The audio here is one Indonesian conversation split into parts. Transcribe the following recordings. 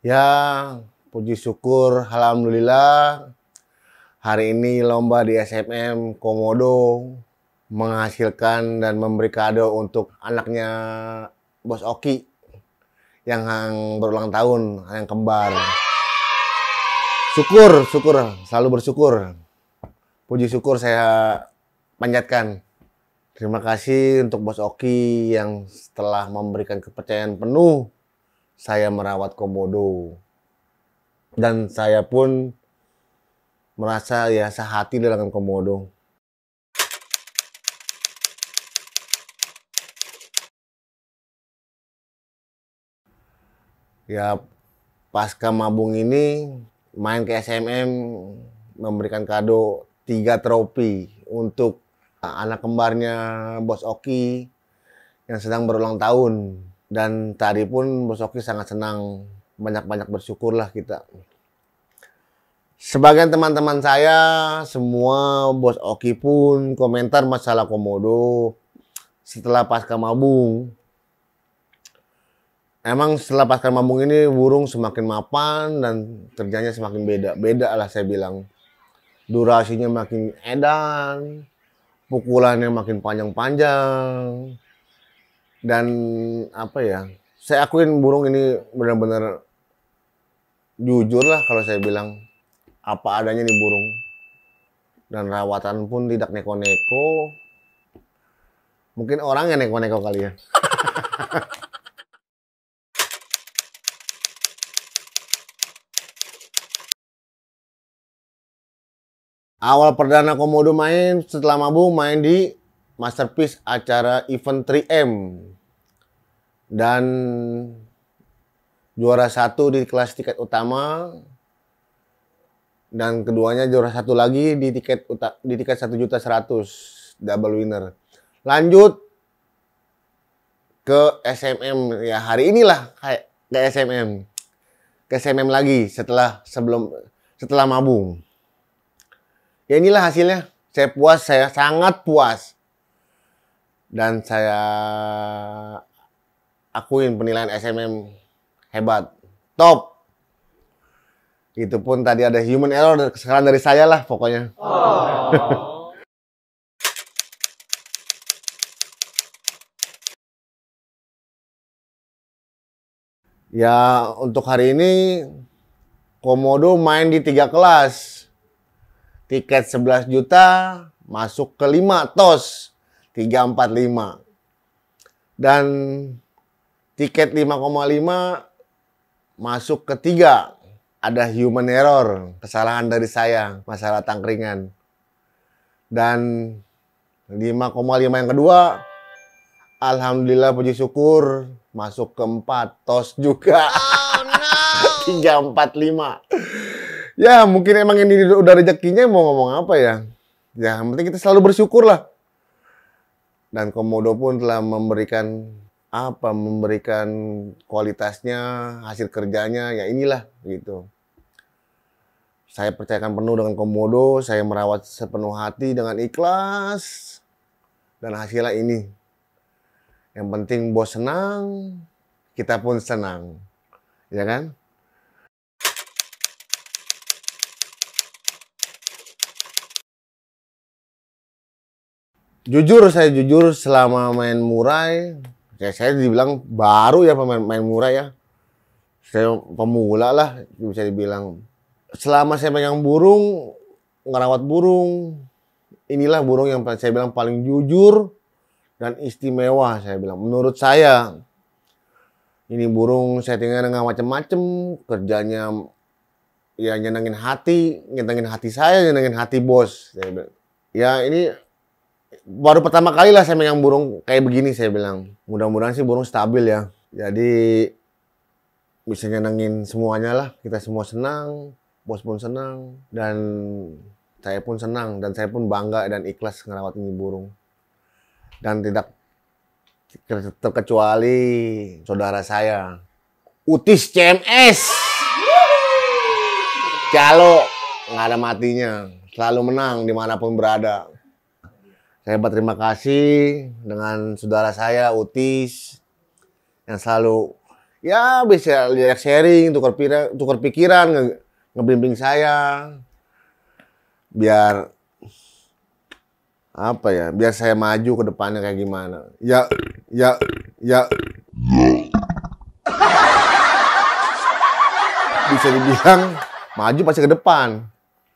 Ya, puji syukur, alhamdulillah. Hari ini lomba di SMM Komodo menghasilkan dan memberi kado untuk anaknya Bos Oki yang berulang tahun, yang kembar. Syukur, syukur, selalu bersyukur. Puji syukur saya panjatkan. Terima kasih untuk Bos Oki yang setelah memberikan kepercayaan penuh saya merawat komodo. Dan saya pun merasa ya sehati dengan komodo. Ya pasca mabung ini main ke SMM memberikan kado tiga trofi untuk anak kembarnya Bos Oki yang sedang berulang tahun. Dan tadi pun Bos Oki sangat senang, banyak-banyak bersyukurlah kita. Sebagian teman-teman saya, semua Bos Oki pun komentar masalah komodo setelah pasca mabung. Emang setelah pasca mabung ini burung semakin mapan dan kerjanya semakin beda. Beda lah saya bilang. Durasinya makin edan, pukulannya makin panjang-panjang, dan apa ya saya akuin burung ini benar-benar jujur lah kalau saya bilang apa adanya nih burung dan rawatan pun tidak neko-neko mungkin orang yang neko-neko kali ya awal perdana komodo main setelah mabung main di masterpiece acara event 3M dan juara satu di kelas tiket utama dan keduanya juara satu lagi di tiket di tiket satu juta seratus double winner. Lanjut ke SMM ya hari inilah kayak ke SMM ke SMM lagi setelah sebelum setelah mabung. Ya inilah hasilnya. Saya puas, saya sangat puas dan saya akuin penilaian SMM hebat top itu pun tadi ada human error sekarang dari saya lah pokoknya oh. Ya untuk hari ini Komodo main di tiga kelas. Tiket 11 juta masuk ke 5 tos. 345. Dan tiket 5,5 masuk ketiga. Ada human error, kesalahan dari saya, masalah tangkringan. Dan 5,5 yang kedua, Alhamdulillah puji syukur, masuk keempat, tos juga. Oh, no. 345. Ya mungkin emang ini udah rezekinya mau ngomong apa ya. Ya yang penting kita selalu bersyukur lah dan Komodo pun telah memberikan apa memberikan kualitasnya, hasil kerjanya, ya inilah gitu. Saya percayakan penuh dengan Komodo, saya merawat sepenuh hati dengan ikhlas dan hasilnya ini. Yang penting bos senang, kita pun senang. Ya kan? jujur saya jujur selama main murai ya saya dibilang baru ya pemain main murai ya saya pemula lah bisa dibilang selama saya pegang burung ngerawat burung inilah burung yang saya bilang paling jujur dan istimewa saya bilang menurut saya ini burung settingnya dengan macam-macam kerjanya ya nyenengin hati nyenengin hati saya nyenengin hati bos saya bilang ya ini baru pertama kali lah saya megang burung kayak begini saya bilang. Mudah-mudahan sih burung stabil ya. Jadi bisa nyenengin semuanya lah. Kita semua senang, bos pun senang dan saya pun senang dan saya pun bangga dan ikhlas ngerawat ini burung. Dan tidak terkecuali saudara saya Utis CMS Calo nggak ada matinya selalu menang dimanapun berada saya berterima kasih dengan saudara saya Utis yang selalu ya bisa lihat sharing, tukar pikiran, tukar pikiran nge ngebimbing saya biar apa ya biar saya maju ke depannya kayak gimana ya ya ya bisa dibilang maju pasti ke depan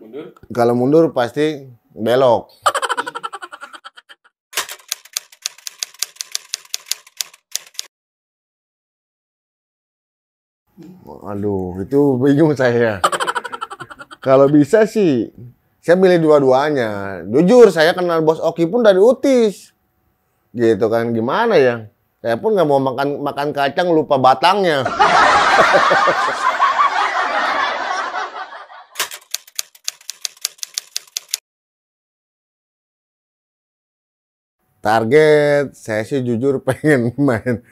mundur kalau mundur pasti belok Aduh, itu bingung saya. Kalau bisa sih, saya milih dua-duanya. Jujur, saya kenal Bos Oki pun dari Utis. Gitu kan, gimana ya? Saya pun nggak mau makan makan kacang lupa batangnya. Target, saya sih jujur pengen main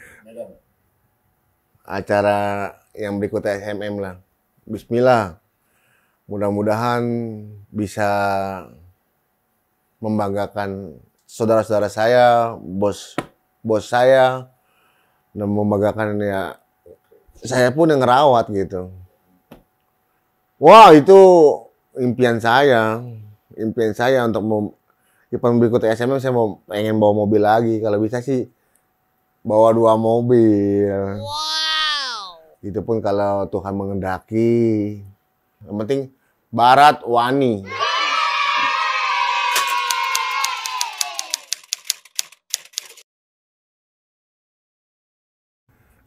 acara yang berikutnya SMM lah. Bismillah. Mudah-mudahan bisa membanggakan saudara-saudara saya, bos bos saya, dan membanggakan ya saya pun yang ngerawat gitu. Wah itu impian saya, impian saya untuk mem berikutnya SMM saya mau pengen bawa mobil lagi kalau bisa sih bawa dua mobil. Wow itu pun kalau Tuhan mengendaki. Yang penting barat wani.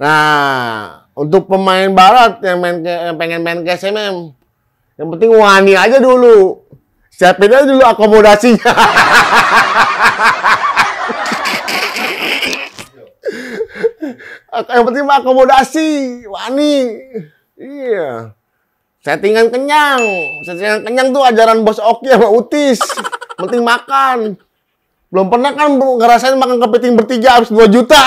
Nah, untuk pemain barat yang, main yang pengen main ke SMM, yang penting wani aja dulu. Siapin aja dulu akomodasinya. yang penting mah akomodasi, wani. Iya. Settingan kenyang. Settingan kenyang tuh ajaran bos Oki sama Utis. penting makan. Belum pernah kan ngerasain makan kepiting bertiga habis 2 juta.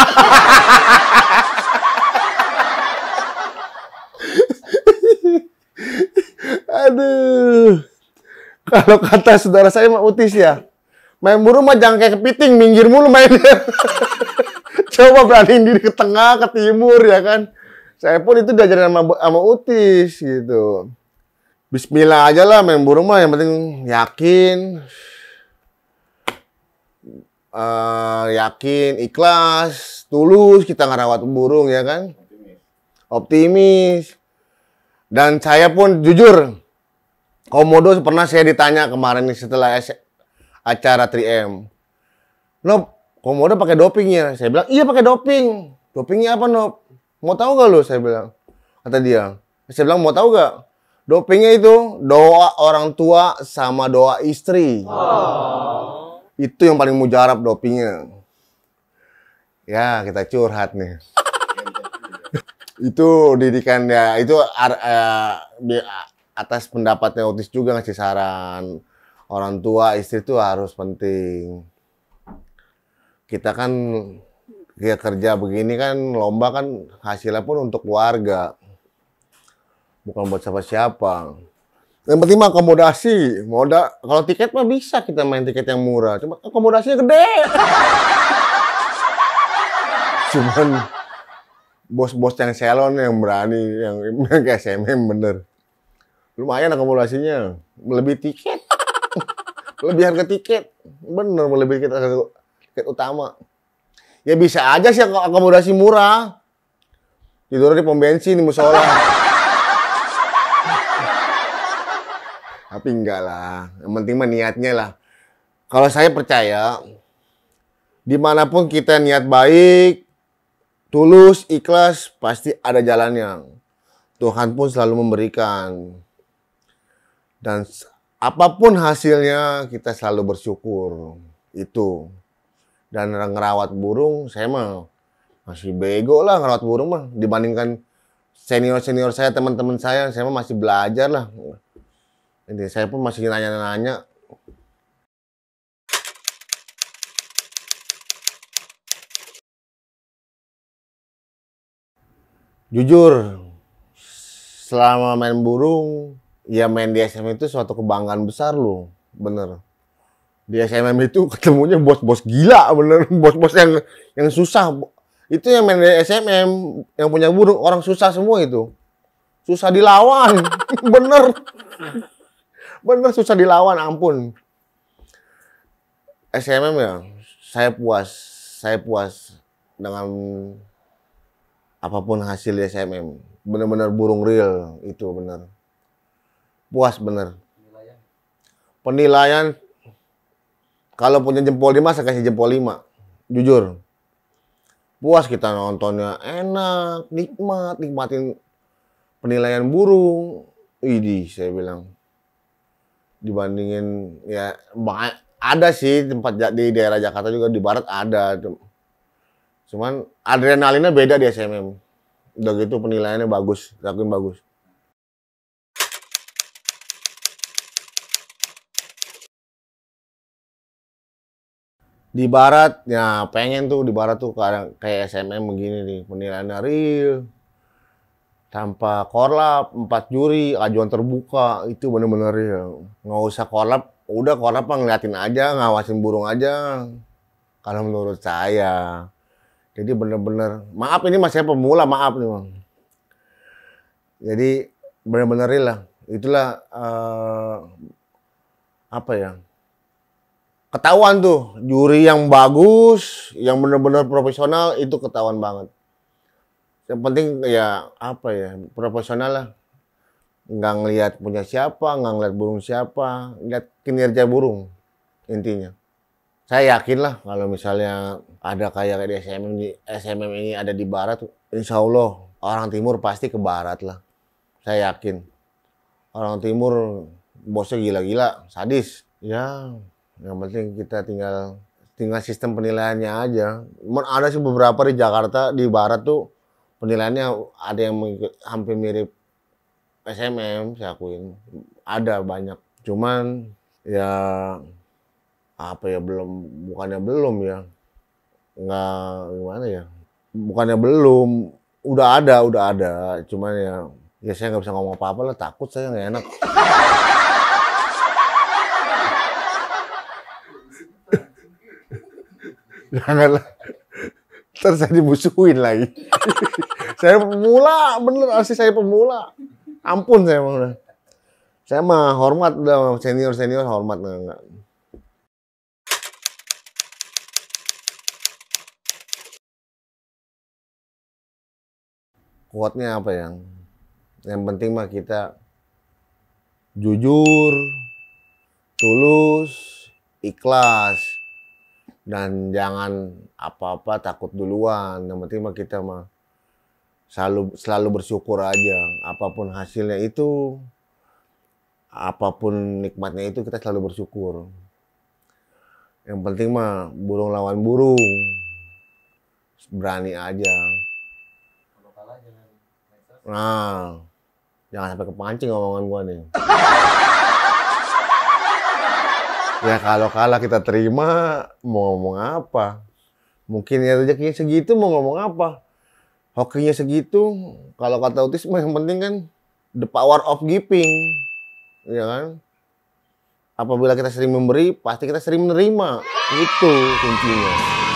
Aduh. Kalau kata saudara saya mah Utis ya. Main burung mah jangan kayak kepiting, minggir mulu mainnya coba beraniin diri ke tengah, ke timur ya kan. Saya pun itu diajarin sama, sama Utis gitu. Bismillah aja lah main burung mah yang penting yakin. Uh, yakin, ikhlas, tulus kita ngerawat burung ya kan. Optimis. Dan saya pun jujur komodo pernah saya ditanya kemarin setelah acara 3M. Nope, komodo pakai dopingnya saya bilang iya pakai doping dopingnya apa nop? mau tahu gak lo saya bilang kata dia saya bilang mau tahu gak dopingnya itu doa orang tua sama doa istri oh. itu yang paling mujarab dopingnya ya kita curhat nih itu didikan ya itu ar, uh, eh, di atas pendapatnya otis juga ngasih saran orang tua istri itu harus penting kita kan ya kerja begini kan lomba kan hasilnya pun untuk keluarga bukan buat siapa-siapa yang penting mah akomodasi moda kalau tiket mah bisa kita main tiket yang murah cuma akomodasinya gede cuman bos-bos yang salon yang berani yang, kayak SMM bener lumayan akomodasinya lebih tiket lebih harga tiket bener lebih kita tiket utama. Ya bisa aja sih akomodasi murah. Tidur di pom bensin di musola. Tapi enggak lah, yang penting mah niatnya lah. Kalau saya percaya, dimanapun kita niat baik, tulus, ikhlas, pasti ada jalannya. Tuhan pun selalu memberikan. Dan apapun hasilnya, kita selalu bersyukur. Itu dan ngerawat burung saya mah masih bego lah ngerawat burung mah dibandingkan senior senior saya teman-teman saya saya mah masih belajar lah jadi saya pun masih nanya-nanya jujur selama main burung ya main di SM itu suatu kebanggaan besar loh bener di SMM itu ketemunya bos-bos gila bener bos-bos yang yang susah itu yang main di SMM yang punya burung orang susah semua itu susah dilawan bener bener susah dilawan ampun SMM ya saya puas saya puas dengan apapun hasil di SMM bener-bener burung real itu bener puas bener penilaian kalau punya jempol 5 saya kasih jempol 5. Jujur. Puas kita nontonnya, enak, nikmat, nikmatin penilaian burung. Idi saya bilang. Dibandingin ya ada sih tempat di daerah Jakarta juga di barat ada. Cuman adrenalinnya beda di SMM. Udah gitu penilaiannya bagus, lakuin bagus. di barat ya pengen tuh di barat tuh kayak kayak SMM begini nih penilaian real tanpa korlap empat juri ajuan terbuka itu bener-bener ya nggak usah korlap udah korlap mah ngeliatin aja ngawasin burung aja kalau menurut saya jadi bener-bener maaf ini masih pemula maaf nih bang jadi bener-bener real lah itulah uh, apa ya ketahuan tuh juri yang bagus, yang benar-benar profesional itu ketahuan banget. Yang penting ya apa ya profesional lah. Nggak ngelihat punya siapa, nggak ngelihat burung siapa, lihat kinerja burung intinya. Saya yakin lah kalau misalnya ada kayak di SMM di SMM ini ada di barat, insya Allah orang timur pasti ke barat lah. Saya yakin orang timur bosnya gila-gila, sadis. Ya, yang penting kita tinggal tinggal sistem penilaiannya aja. Ada sih beberapa di Jakarta di Barat tuh penilaiannya ada yang hampir mirip SMM saya akuin. Ada banyak. Cuman ya apa ya belum bukannya belum ya nggak gimana ya bukannya belum udah ada udah ada cuman ya ya saya nggak bisa ngomong apa apa lah takut saya nggak enak janganlah ntar saya dimusuhin lagi saya pemula bener asli saya pemula ampun saya mau saya mah hormat udah senior senior hormat enggak kuatnya apa yang Yang penting mah kita jujur, tulus, ikhlas dan jangan apa-apa takut duluan. Yang penting mah kita mah selalu selalu bersyukur aja. Apapun hasilnya itu, apapun nikmatnya itu kita selalu bersyukur. Yang penting mah burung lawan burung. Berani aja. Nah, jangan sampai kepancing omongan gua nih. ya kalau kalah kita terima mau ngomong apa mungkin ya rezekinya segitu mau ngomong apa hokinya segitu kalau kata Otis yang penting kan the power of giving ya kan apabila kita sering memberi pasti kita sering menerima itu kuncinya